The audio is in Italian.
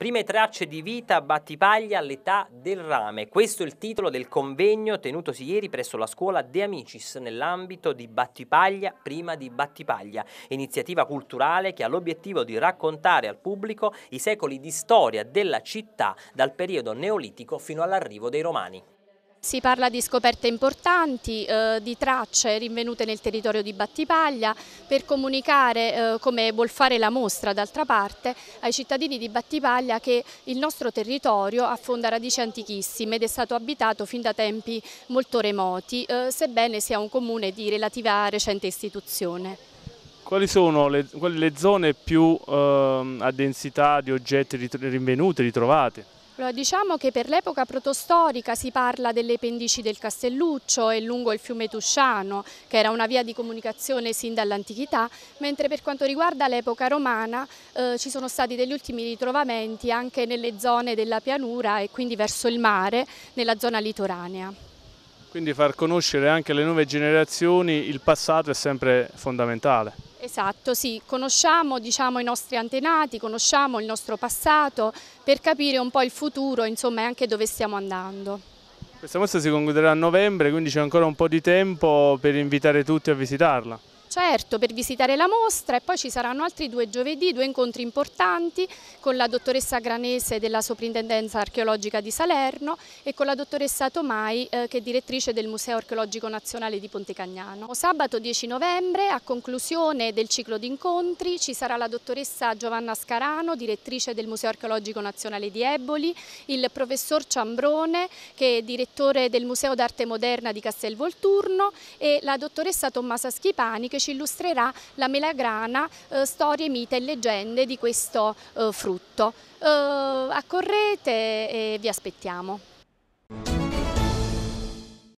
Prime tracce di vita Battipaglia all'età del rame. Questo è il titolo del convegno tenutosi ieri presso la scuola De Amicis nell'ambito di Battipaglia prima di Battipaglia, iniziativa culturale che ha l'obiettivo di raccontare al pubblico i secoli di storia della città dal periodo neolitico fino all'arrivo dei Romani. Si parla di scoperte importanti, eh, di tracce rinvenute nel territorio di Battipaglia per comunicare, eh, come vuol fare la mostra d'altra parte, ai cittadini di Battipaglia che il nostro territorio affonda radici antichissime ed è stato abitato fin da tempi molto remoti, eh, sebbene sia un comune di relativa recente istituzione. Quali sono le, le zone più ehm, a densità di oggetti rinvenuti, ritrovati? Allora, diciamo che per l'epoca protostorica si parla delle pendici del Castelluccio e lungo il fiume Tusciano, che era una via di comunicazione sin dall'antichità, mentre per quanto riguarda l'epoca romana eh, ci sono stati degli ultimi ritrovamenti anche nelle zone della pianura e quindi verso il mare, nella zona litoranea. Quindi far conoscere anche alle nuove generazioni il passato è sempre fondamentale. Esatto, sì, conosciamo diciamo, i nostri antenati, conosciamo il nostro passato per capire un po' il futuro insomma, e anche dove stiamo andando. Questa mostra si concluderà a novembre, quindi c'è ancora un po' di tempo per invitare tutti a visitarla. Certo, per visitare la mostra e poi ci saranno altri due giovedì, due incontri importanti con la dottoressa Granese della Soprintendenza Archeologica di Salerno e con la dottoressa Tomai eh, che è direttrice del Museo Archeologico Nazionale di Pontecagnano. Sabato 10 novembre a conclusione del ciclo di incontri ci sarà la dottoressa Giovanna Scarano, direttrice del Museo Archeologico Nazionale di Eboli, il professor Ciambrone che è direttore del Museo d'Arte Moderna di Castel Volturno e la dottoressa Tommasa Schipani che che ci illustrerà la melagrana eh, storie, mite e leggende di questo eh, frutto. Eh, accorrete e eh, vi aspettiamo.